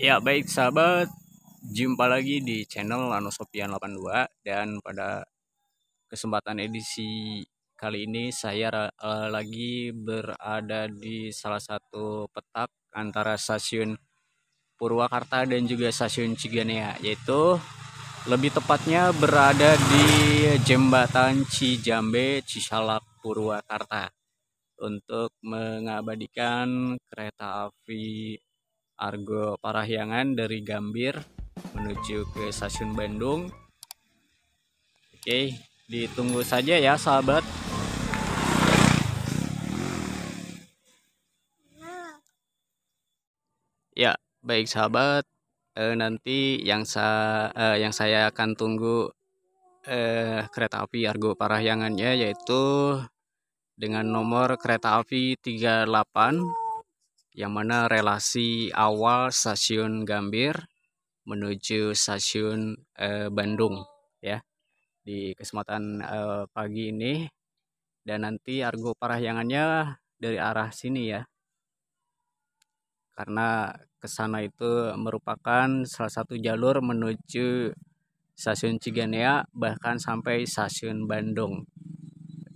Ya baik sahabat, jumpa lagi di channel anosopian 82 dan pada kesempatan edisi kali ini saya uh, lagi berada di salah satu petak antara stasiun Purwakarta dan juga stasiun Ciganea yaitu lebih tepatnya berada di jembatan Cijambe Cisalak Purwakarta untuk mengabadikan kereta api Argo Parahyangan dari Gambir menuju ke stasiun Bandung. Oke, ditunggu saja ya sahabat. Ya, baik sahabat. E, nanti yang saya e, eh, yang saya akan tunggu e, kereta api Argo Parahyangannya yaitu dengan nomor kereta api 38 yang mana relasi awal stasiun Gambir menuju stasiun eh, Bandung ya di kesempatan eh, pagi ini dan nanti argo parahyangannya dari arah sini ya karena ke sana itu merupakan salah satu jalur menuju stasiun Ciganea bahkan sampai stasiun Bandung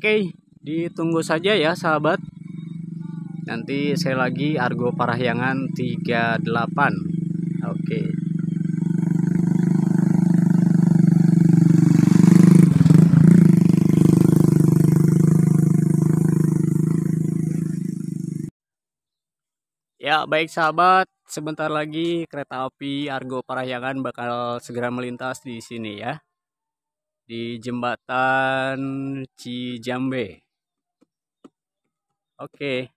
oke ditunggu saja ya sahabat nanti saya lagi Argo Parahyangan 38 oke Ya baik sahabat, sebentar lagi kereta api Argo Parahyangan bakal segera melintas di sini ya. Di jembatan Cijambe. Oke.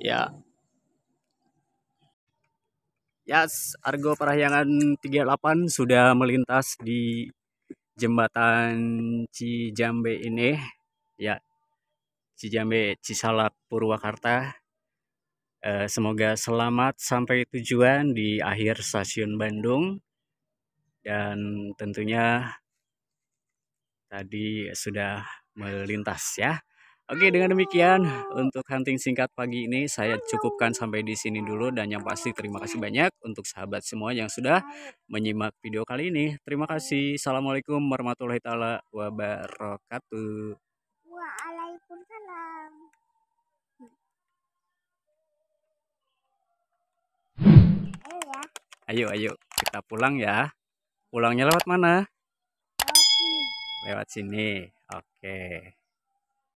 ya Yes, Argo Parahyangan 38 sudah melintas di jembatan Cijambe ini. Ya, Cijambe Cisalak Purwakarta. Eh, semoga selamat sampai tujuan di akhir stasiun Bandung. Dan tentunya tadi sudah melintas ya. Oke, dengan demikian untuk hunting singkat pagi ini saya cukupkan sampai di sini dulu dan yang pasti terima kasih banyak untuk sahabat semua yang sudah menyimak video kali ini. Terima kasih. Assalamualaikum warahmatullahi taala wabarakatuh. Ya. Ayo Ayo kita pulang ya. Pulangnya lewat mana? Lewat sini. Lewat sini. Oke.